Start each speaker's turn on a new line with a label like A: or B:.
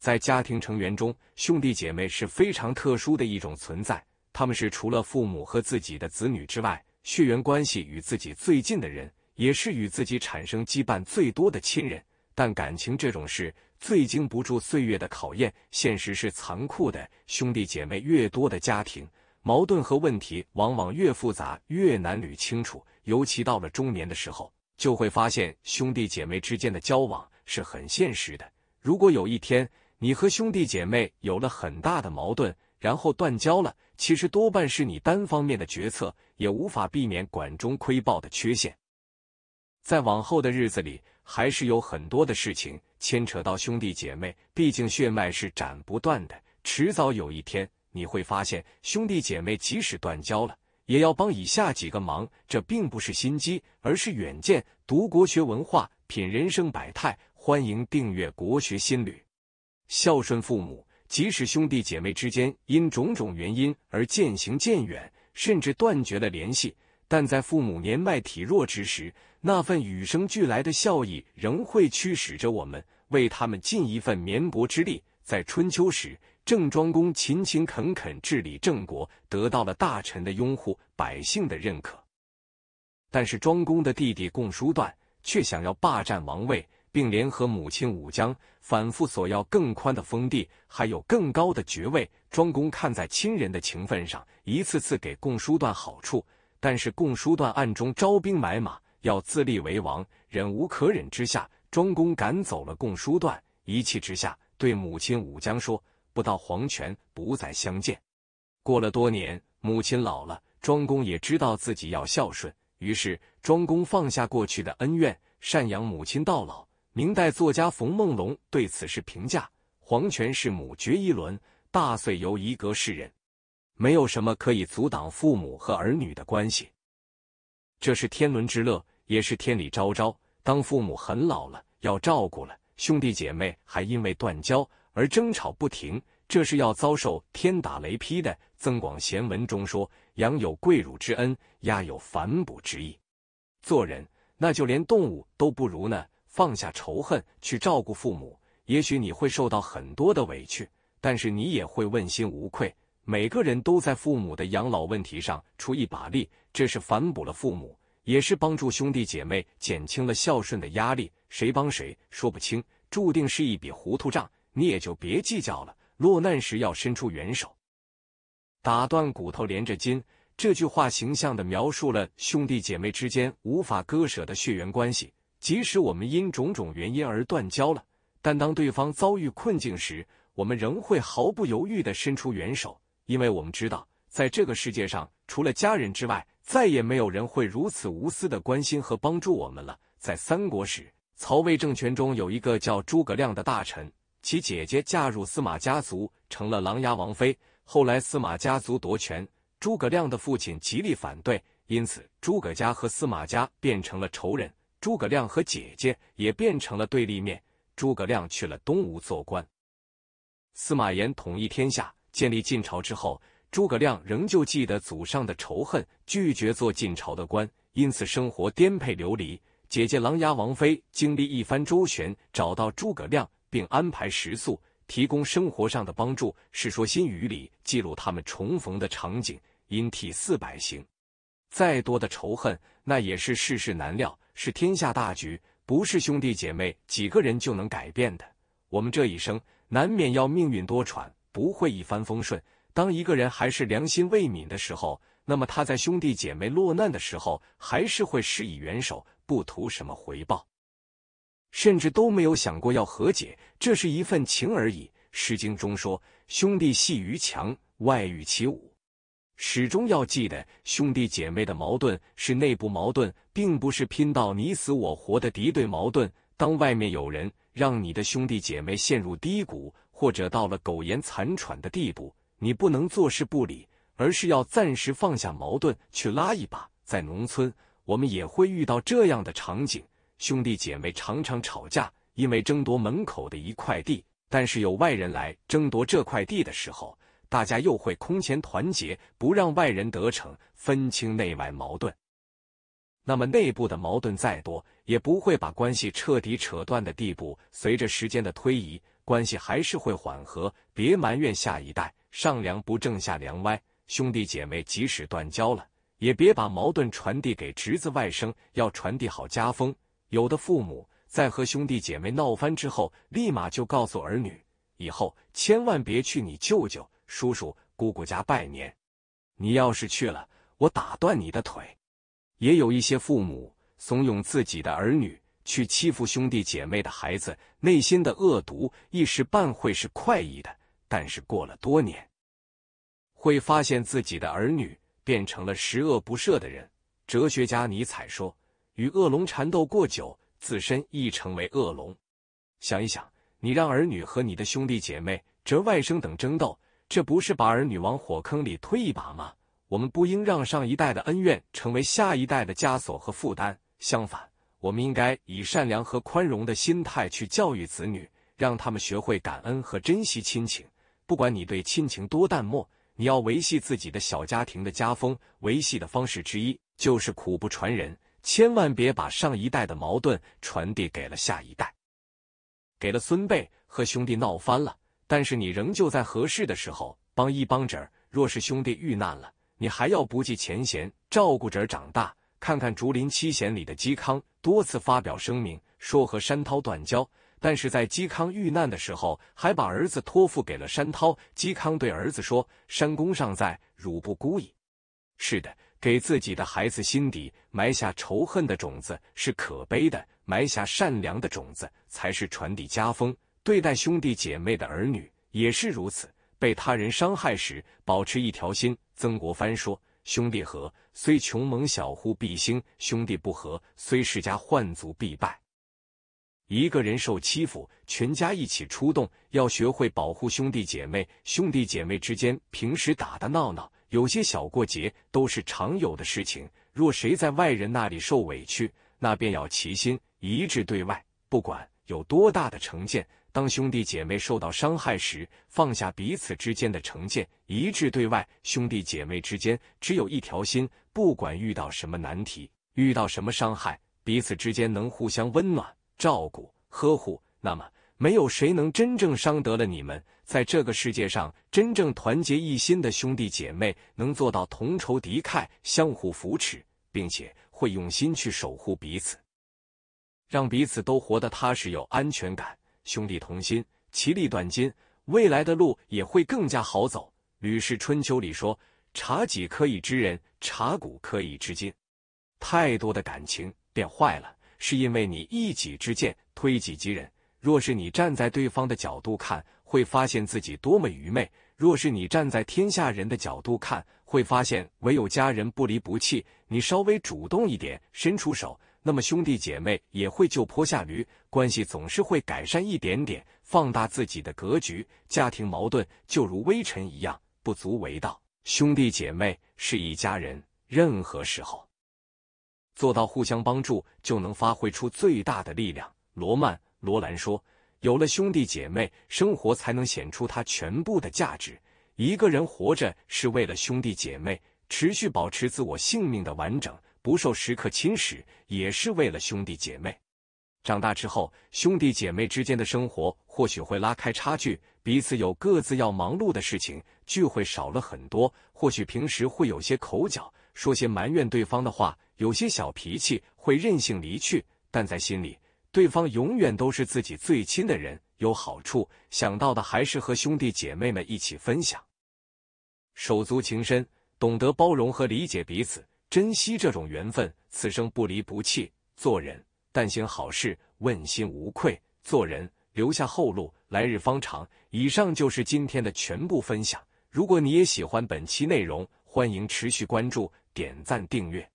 A: 在家庭成员中，兄弟姐妹是非常特殊的一种存在。他们是除了父母和自己的子女之外，血缘关系与自己最近的人，也是与自己产生羁绊最多的亲人。但感情这种事最经不住岁月的考验，现实是残酷的。兄弟姐妹越多的家庭，矛盾和问题往往越复杂，越难捋清楚。尤其到了中年的时候，就会发现兄弟姐妹之间的交往是很现实的。如果有一天，你和兄弟姐妹有了很大的矛盾，然后断交了。其实多半是你单方面的决策，也无法避免管中窥豹的缺陷。在往后的日子里，还是有很多的事情牵扯到兄弟姐妹，毕竟血脉是斩不断。的迟早有一天，你会发现兄弟姐妹即使断交了，也要帮以下几个忙。这并不是心机，而是远见。读国学文化，品人生百态，欢迎订阅《国学新旅》。孝顺父母，即使兄弟姐妹之间因种种原因而渐行渐远，甚至断绝了联系，但在父母年迈体弱之时，那份与生俱来的孝义仍会驱使着我们为他们尽一份绵薄之力。在春秋时，郑庄公勤勤恳恳治理郑国，得到了大臣的拥护、百姓的认可，但是庄公的弟弟共叔段却想要霸占王位。并联合母亲武姜，反复索要更宽的封地，还有更高的爵位。庄公看在亲人的情分上，一次次给共叔段好处。但是共叔段暗中招兵买马，要自立为王。忍无可忍之下，庄公赶走了共叔段。一气之下，对母亲武姜说：“不到黄泉，不再相见。”过了多年，母亲老了，庄公也知道自己要孝顺，于是庄公放下过去的恩怨，赡养母亲到老。明代作家冯梦龙对此事评价：“皇权是母绝一伦，大岁由一格世人，没有什么可以阻挡父母和儿女的关系。这是天伦之乐，也是天理昭昭。当父母很老了，要照顾了，兄弟姐妹还因为断交而争吵不停，这是要遭受天打雷劈的。”《增广贤文》中说：“养有跪乳之恩，鸦有反哺之意。做人，那就连动物都不如呢。”放下仇恨，去照顾父母，也许你会受到很多的委屈，但是你也会问心无愧。每个人都在父母的养老问题上出一把力，这是反哺了父母，也是帮助兄弟姐妹减轻了孝顺的压力。谁帮谁，说不清，注定是一笔糊涂账，你也就别计较了。落难时要伸出援手，打断骨头连着筋，这句话形象的描述了兄弟姐妹之间无法割舍的血缘关系。即使我们因种种原因而断交了，但当对方遭遇困境时，我们仍会毫不犹豫地伸出援手，因为我们知道，在这个世界上，除了家人之外，再也没有人会如此无私的关心和帮助我们了。在三国时，曹魏政权中有一个叫诸葛亮的大臣，其姐姐嫁入司马家族，成了琅琊王妃。后来司马家族夺权，诸葛亮的父亲极力反对，因此诸葛家和司马家变成了仇人。诸葛亮和姐姐也变成了对立面。诸葛亮去了东吴做官，司马炎统一天下，建立晋朝之后，诸葛亮仍旧记得祖上的仇恨，拒绝做晋朝的官，因此生活颠沛流离。姐姐琅琊王妃经历一番周旋，找到诸葛亮，并安排食宿，提供生活上的帮助。《世说新语》里记录他们重逢的场景，因体四百行，再多的仇恨，那也是世事难料。是天下大局，不是兄弟姐妹几个人就能改变的。我们这一生难免要命运多舛，不会一帆风顺。当一个人还是良心未泯的时候，那么他在兄弟姐妹落难的时候，还是会施以援手，不图什么回报，甚至都没有想过要和解，这是一份情而已。《诗经》中说：“兄弟戏于墙，外遇其武。”始终要记得，兄弟姐妹的矛盾是内部矛盾，并不是拼到你死我活的敌对矛盾。当外面有人让你的兄弟姐妹陷入低谷，或者到了苟延残喘的地步，你不能坐视不理，而是要暂时放下矛盾，去拉一把。在农村，我们也会遇到这样的场景：兄弟姐妹常常吵架，因为争夺门口的一块地。但是有外人来争夺这块地的时候。大家又会空前团结，不让外人得逞，分清内外矛盾。那么内部的矛盾再多，也不会把关系彻底扯断的地步。随着时间的推移，关系还是会缓和。别埋怨下一代，上梁不正下梁歪，兄弟姐妹即使断交了，也别把矛盾传递给侄子外甥，要传递好家风。有的父母在和兄弟姐妹闹翻之后，立马就告诉儿女，以后千万别去你舅舅。叔叔、姑姑家拜年，你要是去了，我打断你的腿。也有一些父母怂恿自己的儿女去欺负兄弟姐妹的孩子，内心的恶毒一时半会是快意的，但是过了多年，会发现自己的儿女变成了十恶不赦的人。哲学家尼采说：“与恶龙缠斗过久，自身亦成为恶龙。”想一想，你让儿女和你的兄弟姐妹、侄外甥等争斗。这不是把儿女往火坑里推一把吗？我们不应让上一代的恩怨成为下一代的枷锁和负担。相反，我们应该以善良和宽容的心态去教育子女，让他们学会感恩和珍惜亲情。不管你对亲情多淡漠，你要维系自己的小家庭的家风。维系的方式之一就是苦不传人，千万别把上一代的矛盾传递给了下一代，给了孙辈和兄弟闹翻了。但是你仍旧在合适的时候帮一帮侄儿。若是兄弟遇难了，你还要不计前嫌，照顾侄儿长大。看看《竹林七贤》里的嵇康，多次发表声明说和山涛断交，但是在嵇康遇难的时候，还把儿子托付给了山涛。嵇康对儿子说：“山公尚在，汝不孤矣。”是的，给自己的孩子心底埋下仇恨的种子是可悲的，埋下善良的种子才是传递家风。对待兄弟姐妹的儿女也是如此。被他人伤害时，保持一条心。曾国藩说：“兄弟和，虽穷蒙小户必兴；兄弟不和，虽世家宦族必败。”一个人受欺负，全家一起出动，要学会保护兄弟姐妹。兄弟姐妹之间平时打打闹闹，有些小过节都是常有的事情。若谁在外人那里受委屈，那便要齐心一致对外，不管有多大的成见。当兄弟姐妹受到伤害时，放下彼此之间的成见，一致对外。兄弟姐妹之间只有一条心，不管遇到什么难题，遇到什么伤害，彼此之间能互相温暖、照顾、呵护，那么没有谁能真正伤得了你们。在这个世界上，真正团结一心的兄弟姐妹，能做到同仇敌忾、相互扶持，并且会用心去守护彼此，让彼此都活得踏实、有安全感。兄弟同心，其利断金，未来的路也会更加好走。《吕氏春秋》里说：“察己可以知人，察古可以知今。”太多的感情变坏了，是因为你一己之见，推己及人。若是你站在对方的角度看，会发现自己多么愚昧；若是你站在天下人的角度看，会发现唯有家人不离不弃。你稍微主动一点，伸出手。那么兄弟姐妹也会就坡下驴，关系总是会改善一点点。放大自己的格局，家庭矛盾就如微尘一样，不足为道。兄弟姐妹是一家人，任何时候做到互相帮助，就能发挥出最大的力量。罗曼·罗兰说：“有了兄弟姐妹，生活才能显出它全部的价值。一个人活着是为了兄弟姐妹，持续保持自我性命的完整。”不受时刻侵蚀，也是为了兄弟姐妹。长大之后，兄弟姐妹之间的生活或许会拉开差距，彼此有各自要忙碌的事情，聚会少了很多。或许平时会有些口角，说些埋怨对方的话，有些小脾气，会任性离去。但在心里，对方永远都是自己最亲的人。有好处想到的还是和兄弟姐妹们一起分享，手足情深，懂得包容和理解彼此。珍惜这种缘分，此生不离不弃。做人但行好事，问心无愧。做人留下后路，来日方长。以上就是今天的全部分享。如果你也喜欢本期内容，欢迎持续关注、点赞、订阅。